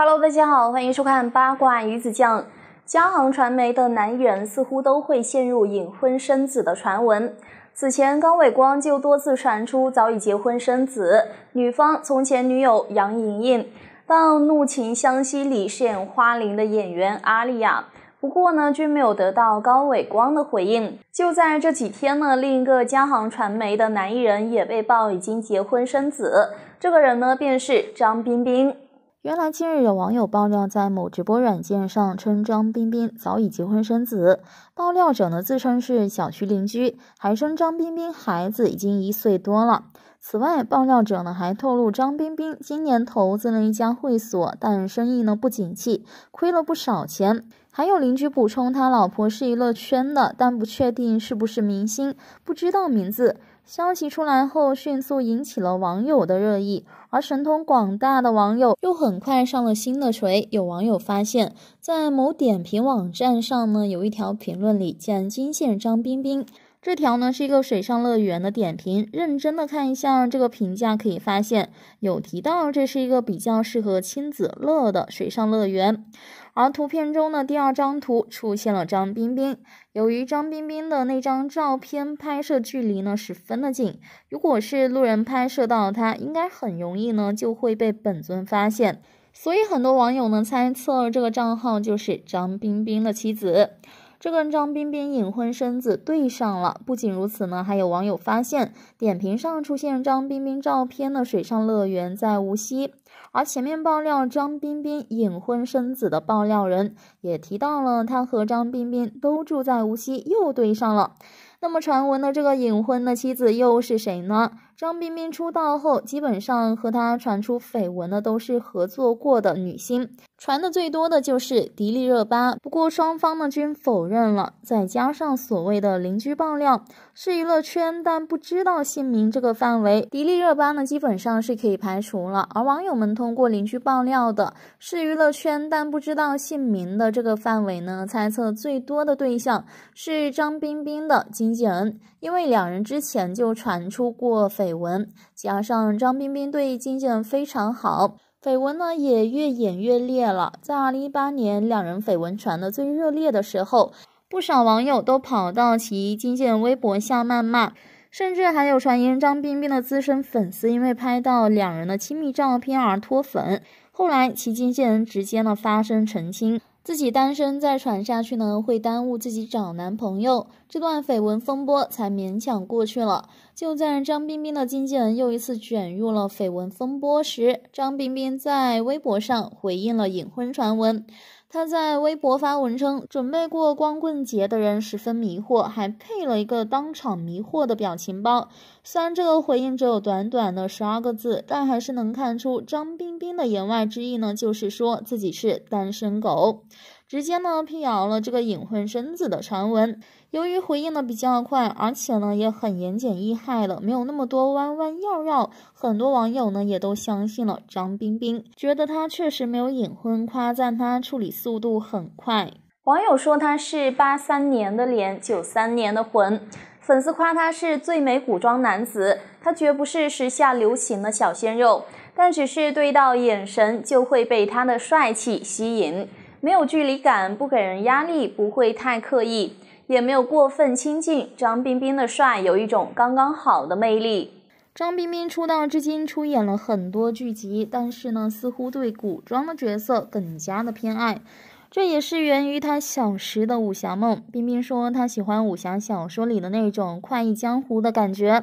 Hello，大家好，欢迎收看《八卦鱼子酱》。嘉航传媒的男艺人似乎都会陷入隐婚生子的传闻。此前，高伟光就多次传出早已结婚生子，女方从前女友杨莹莹，到怒晴湘西里饰演花铃的演员阿丽亚，不过呢，均没有得到高伟光的回应。就在这几天呢，另一个嘉航传媒的男艺人也被曝已经结婚生子，这个人呢，便是张彬彬。原来，近日有网友爆料，在某直播软件上称张彬彬早已结婚生子。爆料者呢自称是小区邻居，还称张彬彬孩子已经一岁多了。此外，爆料者呢还透露张彬彬今年投资了一家会所，但生意呢不景气，亏了不少钱。还有邻居补充，他老婆是娱乐圈的，但不确定是不是明星，不知道名字。消息出来后，迅速引起了网友的热议，而神通广大的网友又很快上了新的锤。有网友发现，在某点评网站上呢，有一条评论里竟然线、现张彬彬。这条呢是一个水上乐园的点评，认真的看一下这个评价，可以发现有提到这是一个比较适合亲子乐的水上乐园。而图片中的第二张图出现了张彬彬，由于张彬彬的那张照片拍摄距离呢十分的近，如果是路人拍摄到他，应该很容易呢就会被本尊发现，所以很多网友呢猜测这个账号就是张彬彬的妻子。这个张彬彬隐婚生子对上了。不仅如此呢，还有网友发现，点评上出现张彬彬照片的水上乐园在无锡，而前面爆料张彬彬隐婚生子的爆料人也提到了他和张彬彬都住在无锡，又对上了。那么传闻的这个隐婚的妻子又是谁呢？张彬彬出道后，基本上和他传出绯闻的都是合作过的女星。传的最多的就是迪丽热巴，不过双方呢均否认了。再加上所谓的邻居爆料是娱乐圈，但不知道姓名这个范围，迪丽热巴呢基本上是可以排除了。而网友们通过邻居爆料的是娱乐圈，但不知道姓名的这个范围呢，猜测最多的对象是张彬彬的经纪人，因为两人之前就传出过绯闻，加上张彬彬对经纪人非常好。绯闻呢也越演越烈了。在二零一八年，两人绯闻传的最热烈的时候，不少网友都跑到其经纪人微博下谩骂，甚至还有传言张彬彬的资深粉丝因为拍到两人的亲密照片而脱粉。后来，其经纪人直接呢发声澄清。自己单身再传下去呢，会耽误自己找男朋友。这段绯闻风波才勉强过去了。就在张彬彬的经纪人又一次卷入了绯闻风波时，张彬彬在微博上回应了隐婚传闻。他在微博发文称，准备过光棍节的人十分迷惑，还配了一个当场迷惑的表情包。虽然这个回应只有短短的十二个字，但还是能看出张彬彬的言外之意呢，就是说自己是单身狗。直接呢辟谣了这个隐婚生子的传闻。由于回应的比较快，而且呢也很言简意赅的，没有那么多弯弯绕绕，很多网友呢也都相信了张彬彬，觉得他确实没有隐婚，夸赞他处理速度很快。网友说他是八三年的脸，九三年的魂。粉丝夸他是最美古装男子，他绝不是时下流行的小鲜肉，但只是对到眼神就会被他的帅气吸引。没有距离感，不给人压力，不会太刻意，也没有过分亲近。张彬彬的帅有一种刚刚好的魅力。张彬彬出道至今出演了很多剧集，但是呢，似乎对古装的角色更加的偏爱。这也是源于他小时的武侠梦。冰冰说，他喜欢武侠小说里的那种快意江湖的感觉，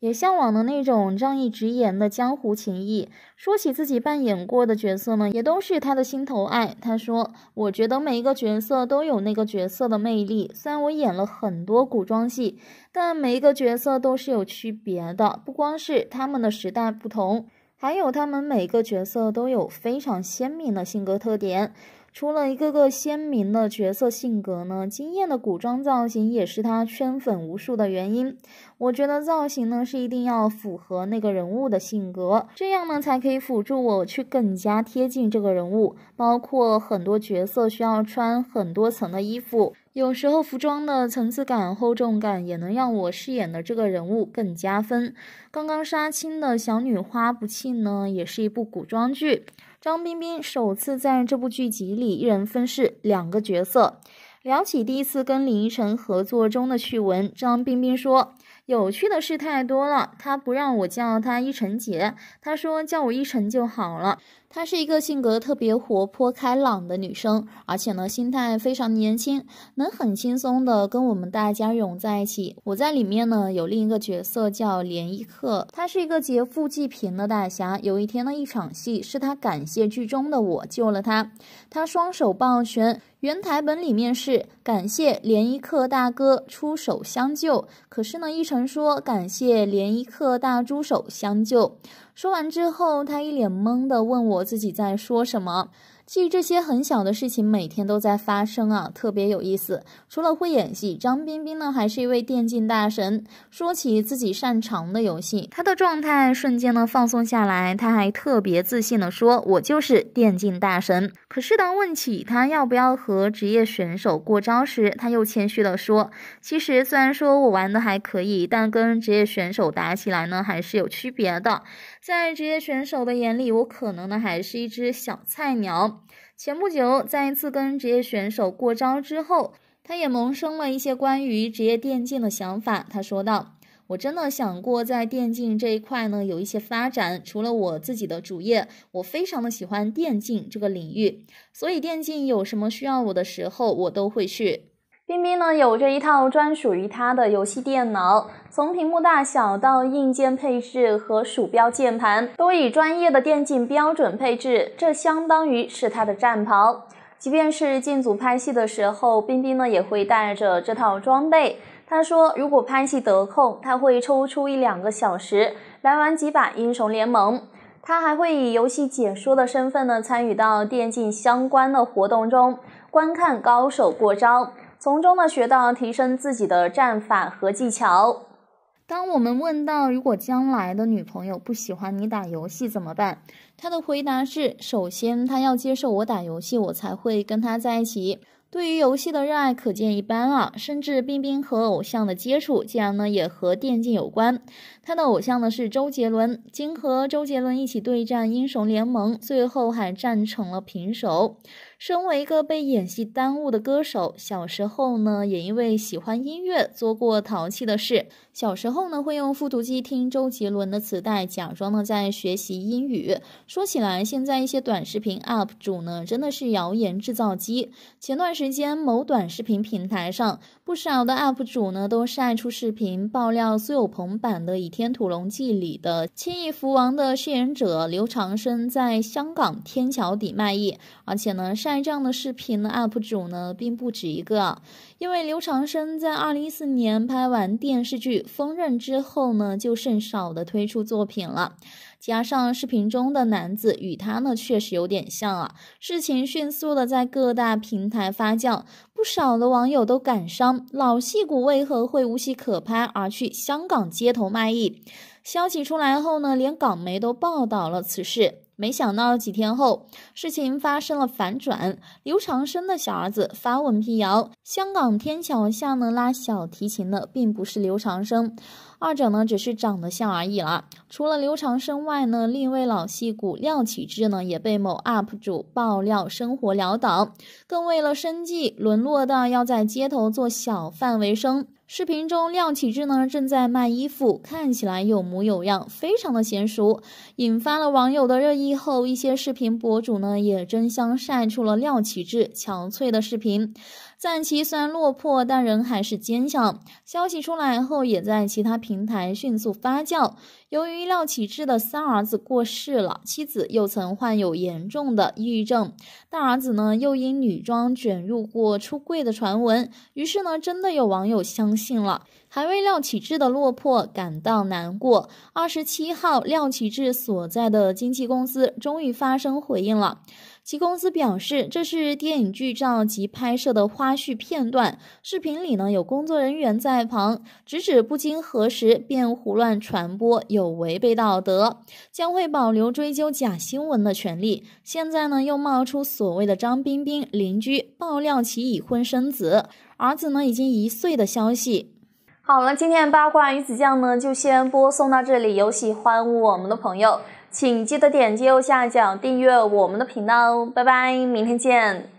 也向往的那种仗义执言的江湖情谊。说起自己扮演过的角色呢，也都是他的心头爱。他说：“我觉得每一个角色都有那个角色的魅力。虽然我演了很多古装戏，但每一个角色都是有区别的，不光是他们的时代不同，还有他们每个角色都有非常鲜明的性格特点。”除了一个个鲜明的角色性格呢，惊艳的古装造型也是他圈粉无数的原因。我觉得造型呢是一定要符合那个人物的性格，这样呢才可以辅助我去更加贴近这个人物。包括很多角色需要穿很多层的衣服，有时候服装的层次感、厚重感也能让我饰演的这个人物更加分。刚刚杀青的小女花不弃呢，也是一部古装剧。张彬彬首次在这部剧集里一人分饰两个角色。聊起第一次跟林依晨合作中的趣闻，张彬彬说：“有趣的事太多了，他不让我叫他依晨姐，他说叫我依晨就好了。”她是一个性格特别活泼开朗的女生，而且呢，心态非常年轻，能很轻松的跟我们大家融在一起。我在里面呢有另一个角色叫连一客，他是一个劫富济贫的大侠。有一天呢，一场戏是他感谢剧中的我救了他，他双手抱拳。原台本里面是感谢连一客大哥出手相救，可是呢，一成说感谢连一客大猪手相救。说完之后，他一脸懵的问我自己在说什么。其实这些很小的事情每天都在发生啊，特别有意思。除了会演戏，张彬彬呢还是一位电竞大神。说起自己擅长的游戏，他的状态瞬间呢放松下来。他还特别自信的说：“我就是电竞大神。”可是当问起他要不要和职业选手过招时，他又谦虚的说：“其实虽然说我玩的还可以，但跟职业选手打起来呢还是有区别的。在职业选手的眼里，我可能呢还是一只小菜鸟。”前不久，在一次跟职业选手过招之后，他也萌生了一些关于职业电竞的想法。他说道：“我真的想过在电竞这一块呢有一些发展，除了我自己的主业，我非常的喜欢电竞这个领域，所以电竞有什么需要我的时候，我都会去。”冰冰呢，有着一套专属于他的游戏电脑，从屏幕大小到硬件配置和鼠标键盘，都以专业的电竞标准配置。这相当于是他的战袍。即便是进组拍戏的时候，冰冰呢也会带着这套装备。他说，如果拍戏得空，他会抽出一两个小时来玩几把英雄联盟。他还会以游戏解说的身份呢，参与到电竞相关的活动中，观看高手过招。从中呢学到提升自己的战法和技巧。当我们问到如果将来的女朋友不喜欢你打游戏怎么办，他的回答是：首先她要接受我打游戏，我才会跟她在一起。对于游戏的热爱可见一斑啊！甚至冰冰和偶像的接触，竟然呢也和电竞有关。他的偶像呢是周杰伦，经和周杰伦一起对战英雄联盟，最后还战成了平手。身为一个被演戏耽误的歌手，小时候呢也因为喜欢音乐做过淘气的事。小时候呢会用复读机听周杰伦的磁带，假装呢在学习英语。说起来，现在一些短视频 UP 主呢真的是谣言制造机。前段时间。之间，某短视频平台上，不少的 UP 主呢都晒出视频爆料，苏有朋版的《倚天屠龙记》里的“千亿福王”的饰演者刘长生在香港天桥底卖艺。而且呢，晒这样的视频的 UP 主呢并不止一个，因为刘长生在二零一四年拍完电视剧《封刃》之后呢，就甚少的推出作品了。加上视频中的男子与他呢确实有点像啊！事情迅速的在各大平台发酵，不少的网友都感伤：老戏骨为何会无戏可拍而去香港街头卖艺？消息出来后呢，连港媒都报道了此事。没想到几天后，事情发生了反转。刘长生的小儿子发文辟谣，香港天桥下呢拉小提琴的并不是刘长生，二者呢只是长得像而已了。除了刘长生外呢，另一位老戏骨廖启智呢也被某 UP 主爆料生活潦倒，更为了生计沦落到要在街头做小贩为生。视频中，廖启智呢正在卖衣服，看起来有模有样，非常的娴熟，引发了网友的热议。以后，一些视频博主呢，也争相晒出了廖启智憔悴的视频。但其虽然落魄，但人还是坚强。消息出来后，也在其他平台迅速发酵。由于廖启智的三儿子过世了，妻子又曾患有严重的抑郁症，大儿子呢又因女装卷入过出柜的传闻，于是呢，真的有网友相信了，还为廖启智的落魄感到难过。二十七号，廖启智所在的经纪公司终于发声回应了。其公司表示，这是电影剧照及拍摄的花絮片段，视频里呢有工作人员在旁，直指不经核实便胡乱传播，有违背道德，将会保留追究假新闻的权利。现在呢又冒出所谓的张彬彬邻居爆料其已婚生子，儿子呢已经一岁的消息。好了，今天的八卦鱼子酱呢就先播送到这里，有喜欢我们的朋友。请记得点击右下角订阅我们的频道哦，拜拜，明天见。